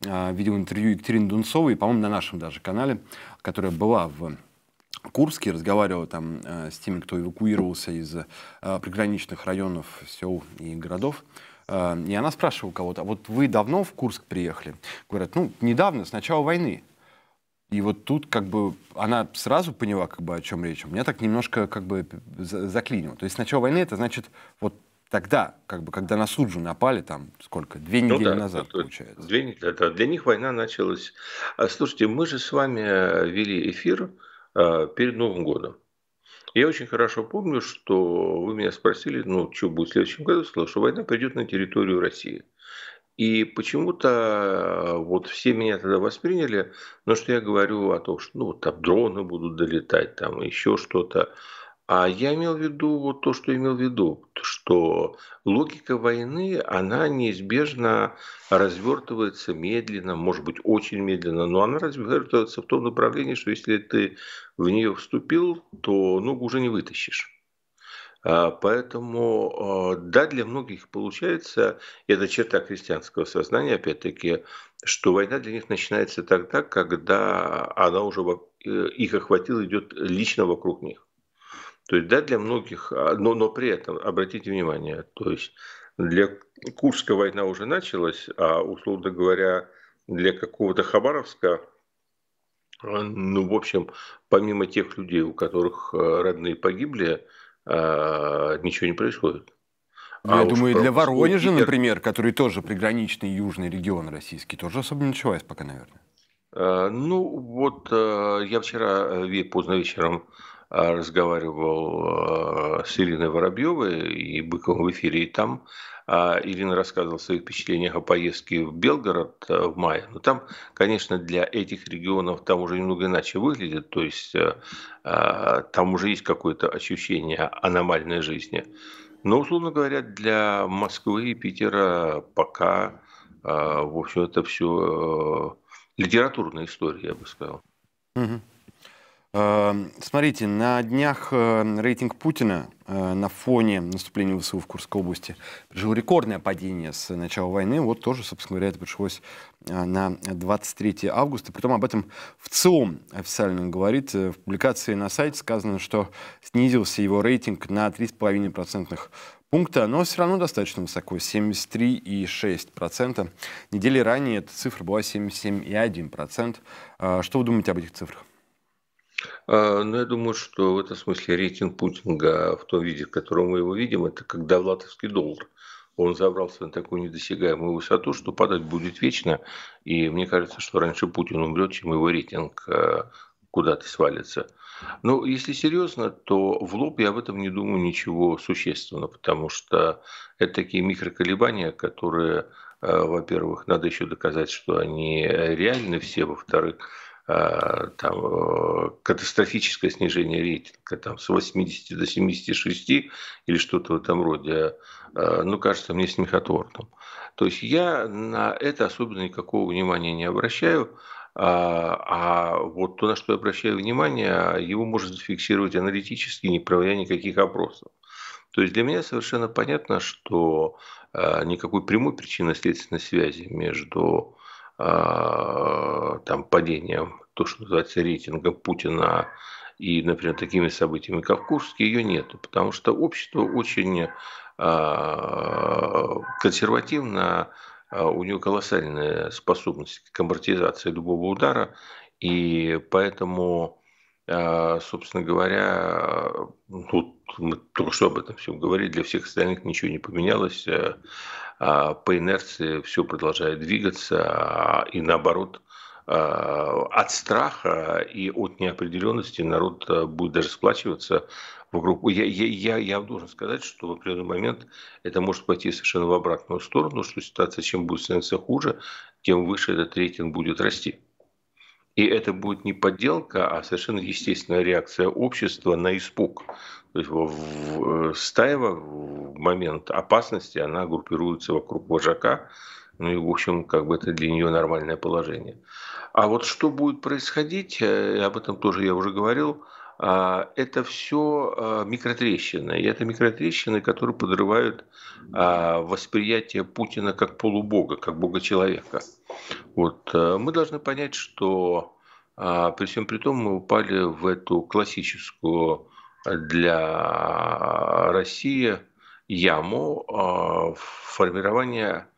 э, видел интервью Екатерины Дунцовой, по-моему, на нашем даже канале, которая была в Курске, разговаривала там с теми, кто эвакуировался из приграничных районов, сел и городов. И она спрашивала кого-то, а вот вы давно в Курск приехали? Говорят, ну, недавно, с начала войны. И вот тут как бы она сразу поняла, как бы, о чем речь. У меня так немножко как бы заклинило. То есть с начала войны это значит вот тогда, как бы, когда на Суджу напали, там, сколько, две ну, недели да, назад, это, получается. Две недели, да, для них война началась. А, слушайте, мы же с вами э, вели эфир э, перед Новым годом. Я очень хорошо помню, что вы меня спросили, ну, что будет в следующем году, сказал, что война придет на территорию России. И почему-то э, вот все меня тогда восприняли, но ну, что я говорю о том, что ну, там дроны будут долетать, там еще что-то. А я имел в виду вот то, что имел в виду, что логика войны, она неизбежно развертывается медленно, может быть, очень медленно, но она развертывается в том направлении, что если ты в нее вступил, то ногу уже не вытащишь. А, поэтому, а, да, для многих получается, это черта христианского сознания, опять-таки, что война для них начинается тогда, когда она уже э, их охватила, идет лично вокруг них. То есть, да, для многих, а, но, но при этом, обратите внимание, то есть для Курской война уже началась, а, условно говоря, для какого-то Хабаровска, а, ну, в общем, помимо тех людей, у которых а, родные погибли, ничего не происходит. Я а думаю, для Воронежа, Питер... например, который тоже приграничный южный регион российский, тоже особо не началась пока, наверное. Ну, вот я вчера э, поздно вечером а, разговаривал а, с Ириной Воробьевой и Быковым в эфире, и там а, Ирина рассказывала о своих впечатлениях о поездке в Белгород в мае. Но там, конечно, для этих регионов там уже немного иначе выглядит, то есть там уже есть какое-то ощущение аномальной жизни. Но, условно говоря, для Москвы и Питера пока, в общем, это все литературная история, я бы сказал. Угу. Эм, смотрите, на днях э, рейтинг Путина э, на фоне наступления ВСУ в Курской области пережил рекордное падение с начала войны. Вот тоже, собственно говоря, это пришлось э, на 23 августа. Притом об этом в целом официально говорит. В публикации на сайте сказано, что снизился его рейтинг на 3,5% пункта, но все равно достаточно высоко, 73,6%. Недели ранее эта цифра была 77,1%. Что вы думаете об этих цифрах? А, ну, я думаю, что в этом смысле рейтинг Путинга в том виде, в котором мы его видим, это как довлатовский доллар. Он забрался на такую недосягаемую высоту, что падать будет вечно. И мне кажется, что раньше Путин умрет, чем его рейтинг а, куда-то свалится. Но ну, если серьезно, то в лоб я об этом не думаю ничего существенного, потому что это такие микроколебания, которые, а, во-первых, надо еще доказать, что они э, реальны все, во-вторых, Э, там, э, катастрофическое снижение рейтинга там, с 80 до 76 или что-то в этом роде, э, ну, кажется мне смехотворным. То есть я на это особенно никакого внимания не обращаю, а, а вот то, на что я обращаю внимание, его может зафиксировать аналитически, не проводя никаких опросов. То есть для меня совершенно понятно, что никакой прямой причинно-следственной связи между а, там, падением, то, что называется, рейтинга Путина и, например, такими событиями, как Курский, ее нет, потому что общество очень а, консервативно, а, у нее колоссальная способность к амортизации любого удара, и поэтому а, собственно говоря, э, тут мы только что об этом всем говорили, для всех остальных ничего не поменялось. Э, а, по инерции все продолжает двигаться, а, и наоборот, от страха и от неопределенности народ э, будет даже сплачиваться в группу. Я, я, я, я должен сказать, что в определенный момент это может пойти совершенно в обратную сторону, что ситуация чем будет становиться хуже, тем выше этот рейтинг будет расти. И это будет не подделка, а совершенно естественная реакция общества на испуг. То есть в, э, стаева в момент опасности она группируется вокруг вожака, ну и, в общем, как бы это для нее нормальное положение. А вот что будет происходить, э, об этом тоже я уже говорил, а, это все а, микротрещины. И это микротрещины, которые подрывают а, восприятие Путина как полубога, как бога-человека. Вот. Мы должны понять, что при всем при том мы упали в эту классическую для России яму формирования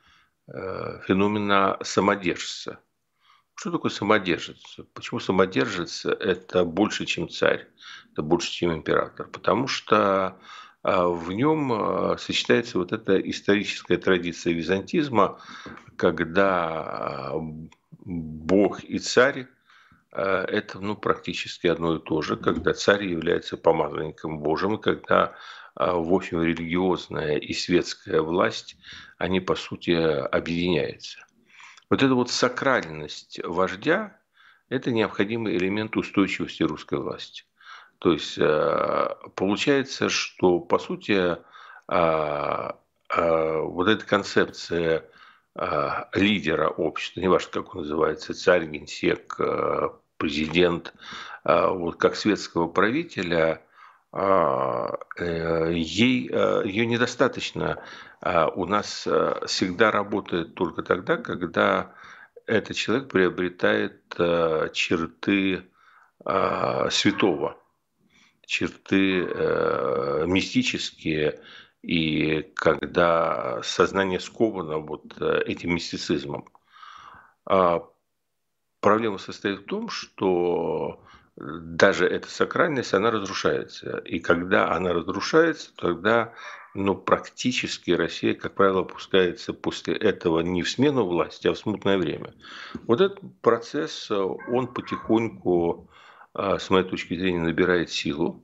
э, феномена самодержца – что такое самодержец? Почему самодержец – это больше, чем царь, это больше, чем император? Потому что а, в нем а, сочетается вот эта историческая традиция византизма, когда а, бог и царь – это ну, практически одно и то же, когда царь является помазанником Божьим, и когда в общем религиозная и светская власть, они по сути объединяются. Вот эта вот сакральность вождя – это необходимый элемент устойчивости русской власти. То есть э, получается, что по сути а, а, вот эта концепция а, лидера общества, неважно, как он называется, царь, генсек, э, президент, вот как светского правителя – а, э, ей, э, ее недостаточно. А, у нас э, всегда работает только тогда, когда этот человек приобретает черты а, святого, черты мистические, и когда сознание сковано вот этим мистицизмом. Проблема состоит в том, что даже эта сакральность, она разрушается. И когда она разрушается, тогда ну, практически Россия, как правило, опускается после этого не в смену власти, а в смутное время. Вот этот процесс, он потихоньку, а, с моей точки зрения, набирает силу.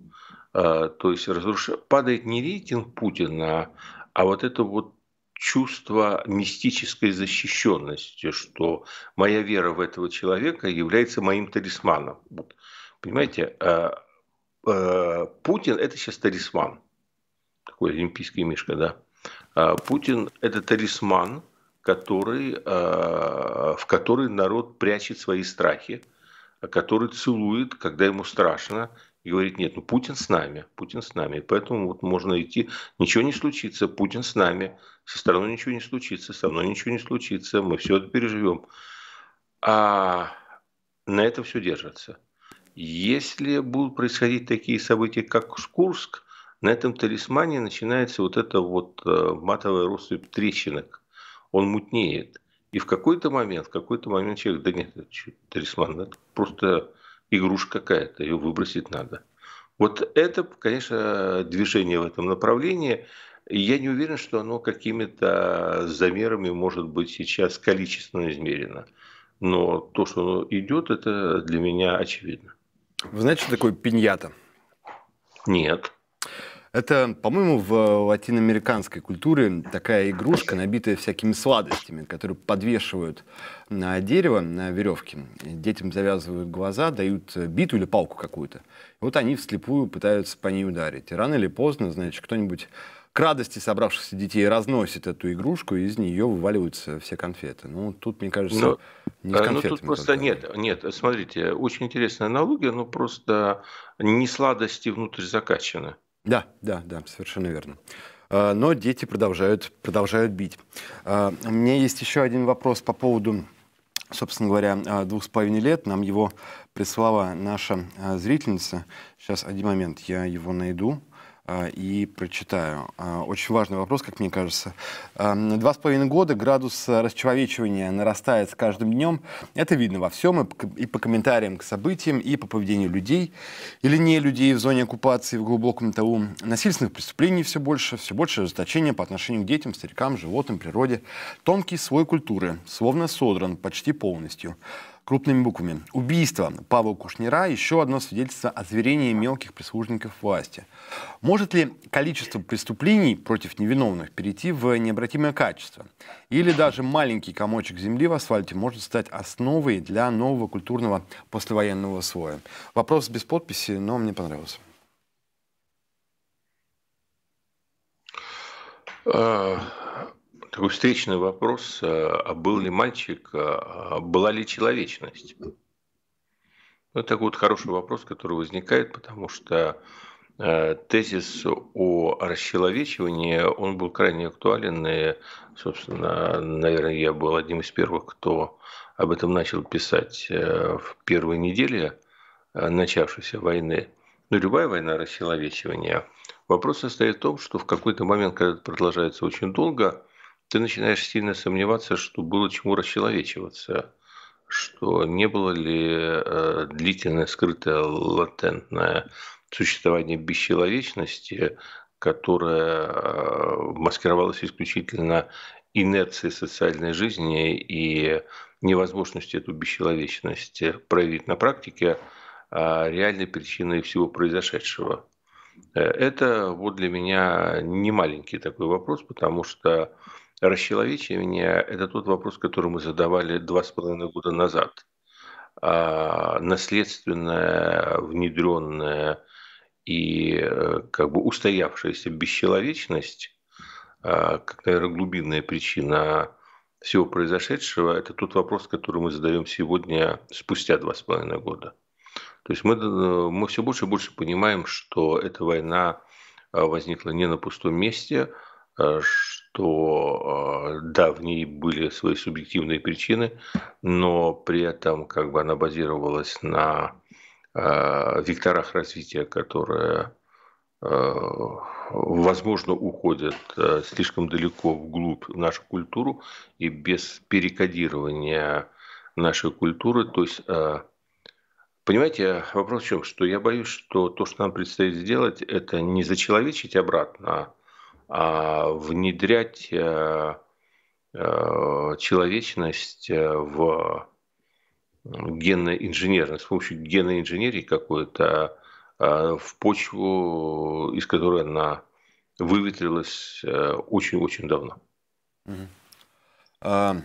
А, то есть разруш... падает не рейтинг Путина, а вот это вот чувство мистической защищенности, что моя вера в этого человека является моим талисманом. Вот. Понимаете, э, э, Путин – это сейчас талисман. Такой олимпийский мишка, да. А Путин – это талисман, который, э, в который народ прячет свои страхи, который целует, когда ему страшно, и говорит, нет, ну Путин с нами, Путин с нами, и поэтому вот можно идти, ничего не случится, Путин с нами, со стороны ничего не случится, со мной ничего не случится, мы все это переживем. А на это все держится. Если будут происходить такие события, как Курск, на этом талисмане начинается вот эта вот э, матовая россыпь трещинок. Он мутнеет. И в какой-то момент, в какой-то момент человек, да нет, это талисман, это просто игрушка какая-то, ее выбросить надо. Вот это, конечно, движение в этом направлении. Я не уверен, что оно какими-то замерами может быть сейчас количественно измерено. Но то, что оно идет, это для меня очевидно. Вы знаете, что такое пиньята? Нет. Это, по-моему, в э, латиноамериканской культуре такая игрушка, набитая всякими сладостями, которые подвешивают на дерево, на веревке. Детям завязывают глаза, дают э, биту или палку какую-то. Вот они вслепую пытаются по ней ударить. И рано или поздно, значит, кто-нибудь к радости собравшихся детей разносит эту игрушку, и из нее вываливаются все конфеты. Ну, тут, мне кажется, но, ну, не с э, ну, конфетами. Ну, тут просто нет, нет, смотрите, очень интересная аналогия, но просто не сладости внутрь закачаны. Да, да, да, совершенно верно. Э, но дети продолжают, продолжают бить. У э, меня есть еще один вопрос по поводу, собственно говоря, э, двух с половиной лет. Нам его прислала наша зрительница. Сейчас, один момент, я его найду. А, и прочитаю. А, очень важный вопрос, как мне кажется. А, два с половиной года градус расчеловечивания нарастает с каждым днем. Это видно во всем, и по комментариям к событиям, и по поведению людей или не людей в зоне оккупации в глубоком ТАУ. Насильственных преступлений все больше, все больше ожесточения по отношению к детям, старикам, животным, природе. Тонкий слой культуры, словно содран почти полностью крупными буквами. Убийство Павла Кушнера – еще одно свидетельство о зверении мелких прислужников власти. Может ли количество преступлений против невиновных перейти в необратимое качество? Или даже маленький комочек земли в асфальте может стать основой для нового культурного послевоенного слоя? Вопрос без подписи, но мне понравился. Uh такой встречный вопрос, а, а был ли мальчик, а, а была ли человечность? Ну, это вот хороший вопрос, который возникает, потому что а, тезис о расчеловечивании, он был крайне актуален, и, собственно, наверное, я был одним из первых, кто об этом начал писать э, в первой неделе э, начавшейся войны. Ну, любая война расчеловечивания. Вопрос состоит в том, что в какой-то момент, когда это продолжается очень долго, ты начинаешь сильно сомневаться, что было чему расчеловечиваться, что не было ли э, длительное, скрытое, латентное существование бесчеловечности, которая э, маскировалась исключительно инерцией социальной жизни и невозможностью эту бесчеловечность проявить на практике а реальной причиной всего произошедшего. Э, это вот для меня не маленький такой вопрос, потому что расчеловечивание – это тот вопрос, который мы задавали два с половиной года назад. А наследственная, внедренная и э, как бы устоявшаяся бесчеловечность, а, как, наверное, глубинная причина всего произошедшего, это тот вопрос, который мы задаем сегодня, спустя два с половиной года. То есть мы, э, мы все больше и больше понимаем, что эта война а, возникла не на пустом месте, что а, что э, да, в ней были свои субъективные причины, но при этом как бы она базировалась на э, векторах развития, которые э, возможно, уходят слишком далеко вглубь в нашу культуру и без перекодирования нашей культуры. То есть, понимаете, вопрос в чем? Что я боюсь, что то, что нам предстоит сделать, это не зачеловечить обратно а а внедрять э, э, человечность э, в генной инженерной, с помощью генной инженерии какую то в почву, из которой она выветрилась очень-очень давно. А,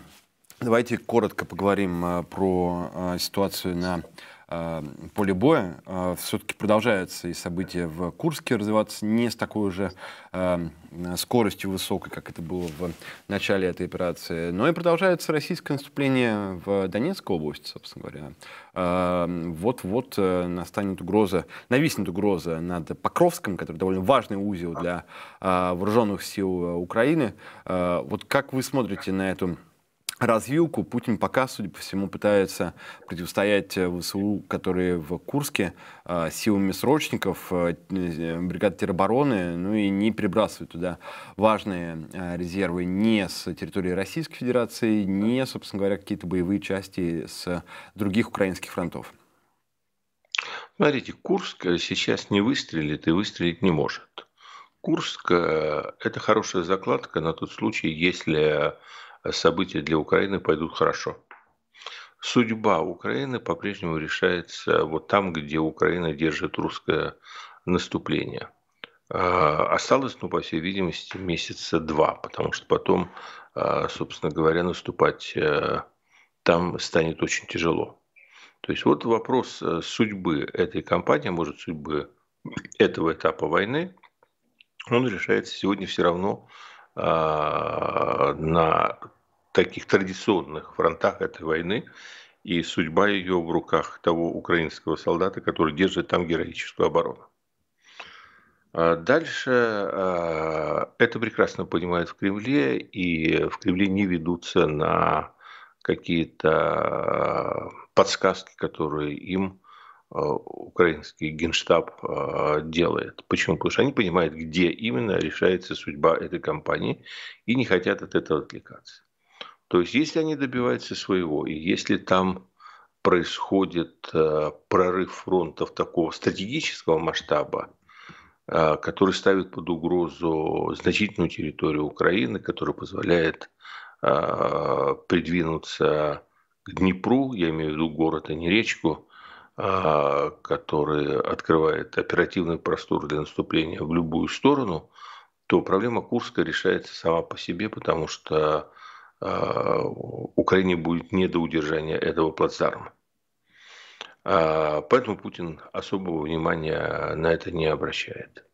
давайте коротко поговорим про ситуацию на Эм, поле боя. Э, Все-таки продолжаются и события в Курске развиваться не с такой же эм, скоростью высокой, как это было в начале этой операции, но и продолжается российское наступление в Донецкой области, собственно говоря. Эм, вот-вот э, настанет угроза, нависнет угроза над Покровском, который довольно важный узел для э, вооруженных сил Украины. Вот как вы смотрите на эту развилку Путин пока, судя по всему, пытается противостоять э, ВСУ, которые в Курске э, силами срочников, э, бригад теробороны, ну и не перебрасывают туда важные резервы не с территории Российской Федерации, не, собственно говоря, какие-то боевые части с других украинских фронтов. Смотрите, Курск сейчас не выстрелит и выстрелить не может. Курск – это хорошая закладка на тот случай, если события для Украины пойдут хорошо. Судьба Украины по-прежнему решается вот там, где Украина держит русское наступление. А, осталось, ну, по всей видимости, месяца два, потому что потом, а, собственно говоря, наступать э, там станет очень тяжело. То есть вот вопрос э, судьбы этой кампании, может, судьбы этого этапа войны, он решается сегодня все равно а, на таких традиционных фронтах этой войны, и судьба ее в руках того украинского солдата, который держит там героическую оборону. А дальше а, это прекрасно понимают в Кремле, и в Кремле не ведутся на какие-то а, подсказки, которые им украинский генштаб делает. Почему? Потому что они понимают, где именно решается судьба этой компании и не хотят от этого отвлекаться. То есть, если они добиваются своего, и если там происходит э, прорыв фронтов такого стратегического масштаба, э, который ставит под угрозу значительную территорию Украины, который позволяет э, придвинуться к Днепру, я имею в виду город, а не речку, который открывает оперативный простор для наступления в любую сторону, то проблема Курска решается сама по себе, потому что Э, Украине будет не до удержания этого плацдарма. А, поэтому Путин особого внимания на это не обращает.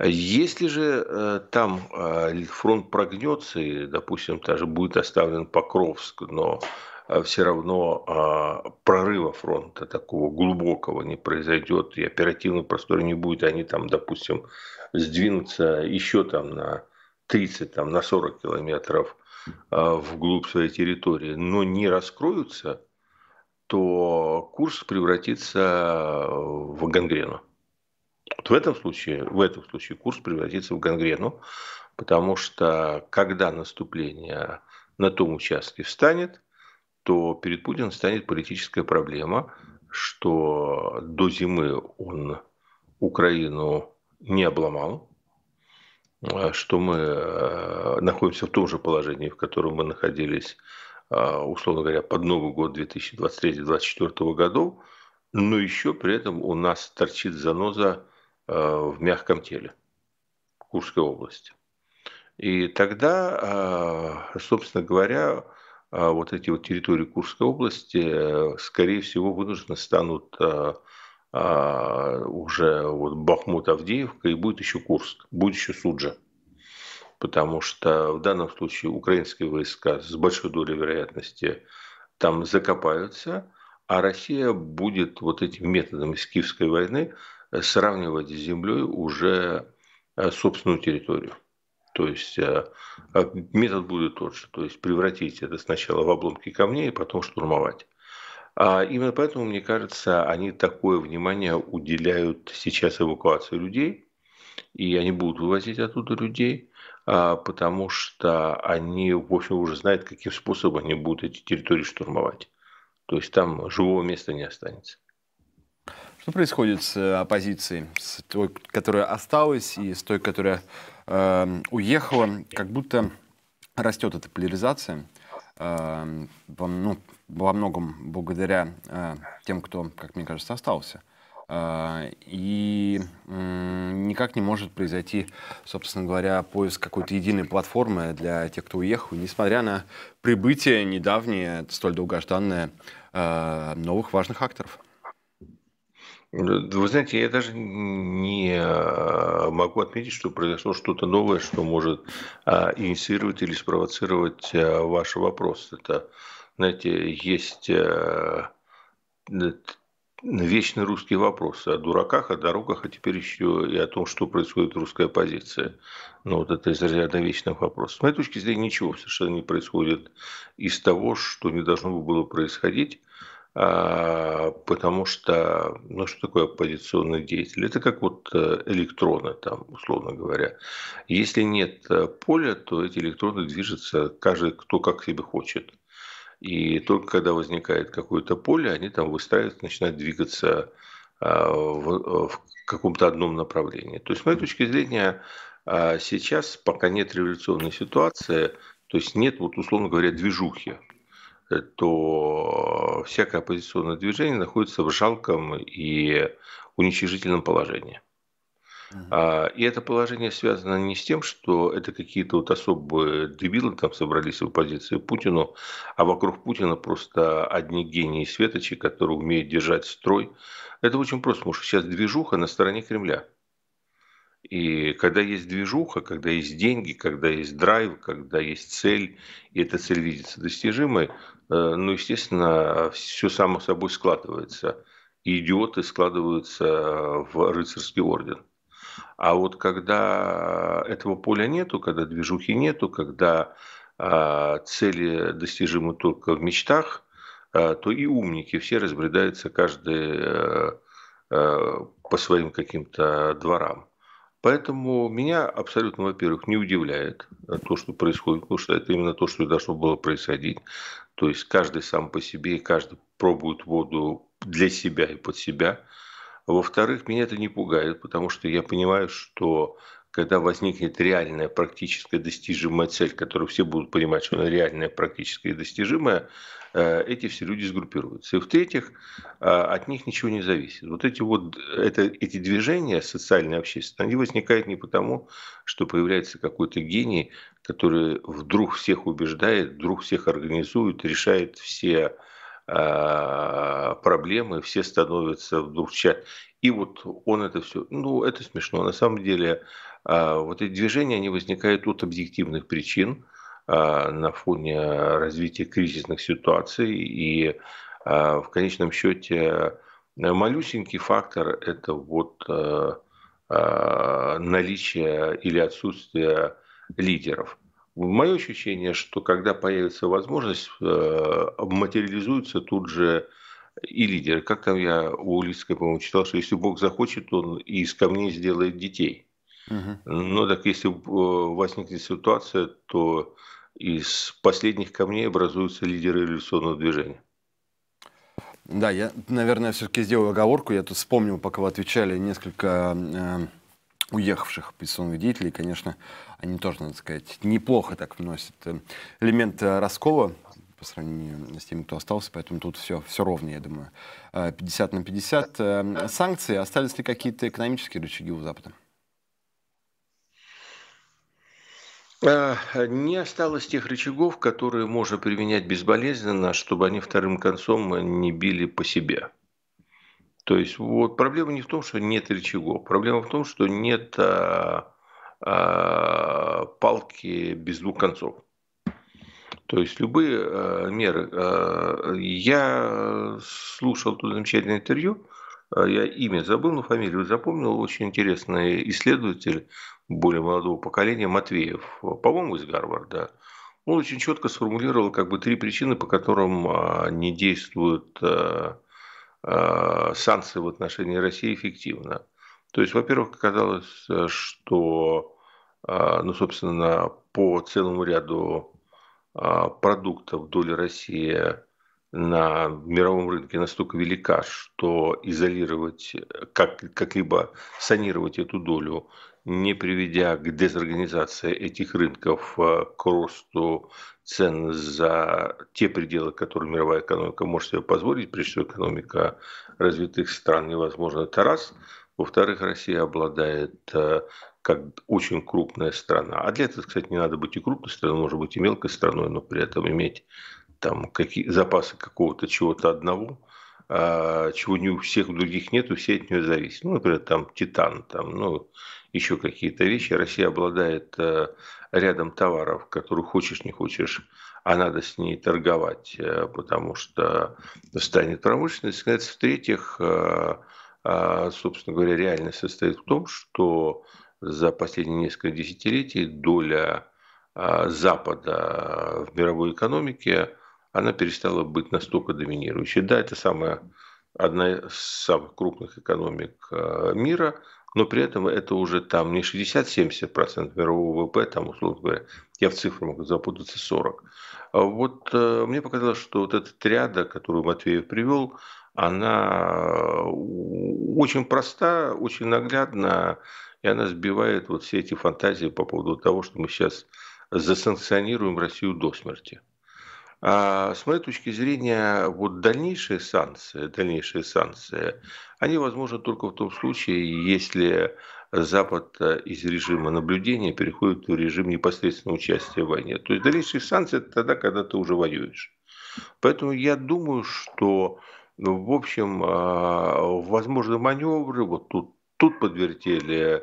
Если же э, там э, фронт прогнется, и, допустим, даже будет оставлен Покровск, но все равно прорыва фронта такого глубокого не произойдет, и оперативного простора не будет, они там, допустим, сдвинутся еще там на 30, там, на 40 километров Э, вглубь своей территории, но не раскроются, то курс превратится э, в гангрену. Вот в этом случае, в этом случае курс превратится в гангрену, потому что когда наступление на том участке встанет, то перед Путиным станет политическая проблема, что до зимы он Украину не обломал, Э, что мы э, находимся в том же положении, в котором мы находились, а, условно говоря, под Новый год 2023-2024 годов, но еще при этом у нас торчит заноза э, в мягком теле Курской области. И тогда, собственно говоря, вот эти вот территории Курской области, скорее всего, вынуждены станут а, уже вот Бахмут, Авдеевка и будет еще Курск, будет еще Суджа. Потому что в данном случае украинские войска с большой долей вероятности там закопаются, а Россия будет вот этим методом из Киевской войны сравнивать с землей уже а, собственную территорию. То есть а, метод будет тот же. То есть превратить это сначала в обломки камней, потом штурмовать. А, именно поэтому, мне кажется, они такое внимание уделяют сейчас эвакуации людей, и они будут вывозить оттуда людей, а, потому что они, в общем, уже знают, каким способом они будут эти территории штурмовать. То есть там живого места не останется. Что происходит с э, оппозицией, с той, которая осталась, и с той, которая э, уехала? Как будто растет эта поляризация. Э, ну, во многом благодаря э, тем, кто, как мне кажется, остался. Э, и никак не может произойти, собственно говоря, поиск какой-то единой платформы для тех, кто уехал, несмотря на прибытие недавнее, столь долгожданное, э, новых важных акторов. Вы знаете, я даже не могу отметить, что произошло что-то новое, что может инициировать или спровоцировать ваш вопрос. Это знаете, есть э, вечный русский вопрос о дураках, о дорогах, а теперь еще и о том, что происходит русская оппозиция. Ну, вот это из ряда вечных вопросов. С моей точки зрения, ничего совершенно не происходит из того, что не должно было происходить, а, потому что, ну, что такое оппозиционный деятель? Это как вот э, электроны, там, условно говоря. Если нет э, поля, то эти электроны движутся каждый кто как себе хочет – и только когда возникает какое-то поле, они там выстраиваются, начинают двигаться а, в, в каком-то одном направлении. То есть, с моей точки зрения, а, сейчас пока нет революционной ситуации, то есть нет, вот, условно говоря, движухи, э, то всякое оппозиционное движение находится в жалком и уничижительном положении. А, и это положение связано не с тем, что это какие-то вот особые дебилы там собрались в оппозицию Путину, а вокруг Путина просто одни гении светочи, которые умеют держать строй. Это очень просто, потому что сейчас движуха на стороне Кремля. И когда есть движуха, когда есть деньги, когда есть драйв, когда есть цель, и эта цель видится достижимой, э, ну, естественно, все само собой складывается. И идиоты складываются в рыцарский орден. А вот когда э, этого поля нету, когда движухи нету, когда а, цели достижимы только в мечтах, а, то и умники все разбредаются каждый э, э, по своим каким-то дворам. Поэтому меня абсолютно, во-первых, не удивляет то, что происходит, потому что это именно то, что и должно было происходить. То есть каждый сам по себе, каждый пробует воду для себя и под себя. Во-вторых, меня это не пугает, потому что я понимаю, что когда возникнет реальная, практическая, достижимая цель, которую все будут понимать, что она реальная, практическая и достижимая, э, эти все люди сгруппируются. И в-третьих, а, от них ничего не зависит. Вот эти вот это, эти движения социальные, общественные, они возникают не потому, что появляется какой-то гений, который вдруг всех убеждает, вдруг всех организует, решает все а, проблемы, все становятся вдруг чат. И вот он это все, ну это смешно. На самом деле а, вот эти движения, они возникают от объективных причин а, на фоне развития кризисных ситуаций. И в конечном счете малюсенький фактор – это вот наличие или отсутствие лидеров – Мое ощущение, что когда появится возможность, э, материализуется тут же и лидер. Как там я у Улицкой, по-моему, читал, что если Бог захочет, он и из камней сделает детей. Угу. Ну, Но так если э, возникнет ситуация, то из последних камней образуются лидеры революционного движения. Да, я, наверное, все-таки сделаю оговорку. Я тут вспомнил, пока вы отвечали, несколько э, уехавших оппозиционных деятелей, конечно, они тоже, надо сказать, неплохо так вносят э, элемент э, раскола по сравнению с теми, кто остался, поэтому тут все, все ровно, я думаю, 50 э, на 50. Санкции, остались ли какие-то экономические рычаги у Запада? Не осталось тех рычагов, которые можно применять безболезненно, чтобы они вторым концом не били по себе. То есть вот проблема не в том, что нет рычагов, проблема в том, что нет а, а, палки без двух концов. То есть любые а, меры. А, я слушал тут замечательное интервью, а, я имя забыл, но фамилию запомнил, очень интересный исследователь более молодого поколения Матвеев, по-моему, из Гарварда. Он очень четко сформулировал как бы три причины, по которым а, не действуют а, Э, санкции в отношении России эффективно. То есть, во-первых, оказалось, э, что, э, ну, собственно, по целому ряду продуктов доля России на мировом рынке настолько велика, что изолировать, как, как-либо санировать эту долю, не приведя к дезорганизации этих рынков, к росту цен за те пределы, которые мировая экономика может себе позволить, прежде всего экономика развитых стран невозможно, это раз. Во-вторых, Россия обладает э, как очень крупная страна. А для этого, кстати, не надо быть и крупной страной, может быть и мелкой страной, но при этом иметь там какие, запасы какого-то чего-то одного, а, чего не у всех других нет, у всех от нее зависят. Ну, например, там титан, там, ну, еще какие-то вещи. Россия обладает э, рядом товаров, которую хочешь не хочешь, а надо с ней торговать, э, потому что станет промышленность. В-третьих, э, э, собственно говоря, реальность состоит в том, что за последние несколько десятилетий доля Запада в мировой экономике, она перестала быть настолько доминирующей. Да, это самая, одна из самых крупных экономик мира, но при этом это уже там не 60-70% мирового ВВП, там, условно говоря, я в цифру могу запутаться, 40. А вот э, мне показалось, что вот эта триада, которую Матвеев привел, она э, очень проста, очень наглядна, и она сбивает вот все эти фантазии по поводу того, что мы сейчас засанкционируем Россию до смерти. А, с моей точки зрения, вот дальнейшие санкции, дальнейшие санкции, они возможны только в том случае, если Запад э, из режима наблюдения переходит в режим непосредственного участия в войне. То есть дальнейшие санкции – это тогда, когда ты уже воюешь. Поэтому я думаю, что, в общем, а, возможны маневры, вот тут, тут подвертели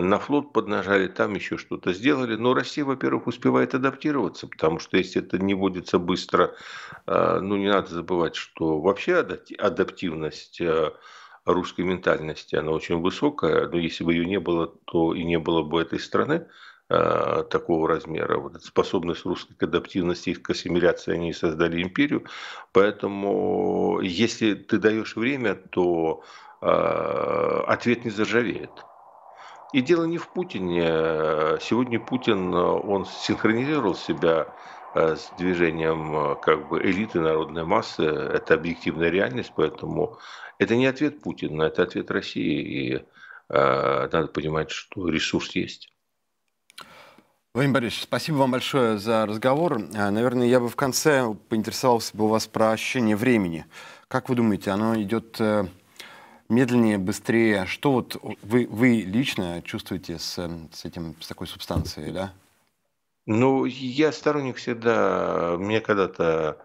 на флот поднажали, там еще что-то сделали. Но Россия, во-первых, успевает адаптироваться, потому что если это не водится быстро, э, ну не надо забывать, что вообще адаптивность э, русской ментальности, она очень высокая, но если бы ее не было, то и не было бы этой страны э, такого размера. Вот способность русской к адаптивности и к ассимиляции они создали империю. Поэтому если ты даешь время, то ответ не заржавеет. И дело не в Путине. Сегодня Путин, он синхронизировал себя э, с движением э, как бы элиты народной массы. Это объективная реальность, поэтому это не ответ Путина, это ответ России. И э, надо понимать, что ресурс есть. Владимир Борисович, спасибо вам большое за разговор. Э, наверное, я бы в конце поинтересовался бы у вас про ощущение времени. Как вы думаете, оно идет медленнее, быстрее. Что вот вы, вы лично чувствуете с, эм, с, этим, с такой субстанцией, да? Ну, я сторонник всегда. Мне когда-то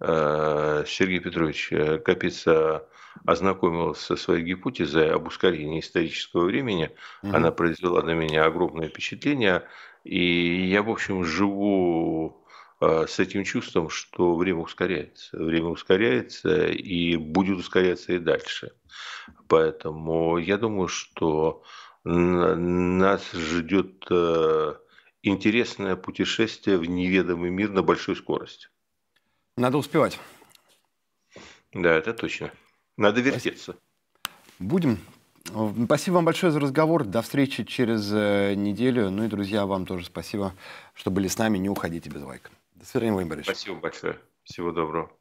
э, Сергей Петрович э, Капица ознакомил со своей гипотезой об ускорении исторического времени. Mm-hmm. Она произвела на меня огромное впечатление. И я, в общем, живу Э, с этим чувством, что время ускоряется. Время ускоряется и будет ускоряться и дальше. Поэтому я думаю, что нас ждет э, интересное путешествие в неведомый мир на большой скорости. Надо успевать. Да, это точно. Надо вертеться. Будем. Спасибо вам большое за разговор. До встречи через э, неделю. Ну и, друзья, вам тоже спасибо, что были с нами. Не уходите без лайка. До свидания, Владимир Борисович. Спасибо большое. Всего доброго.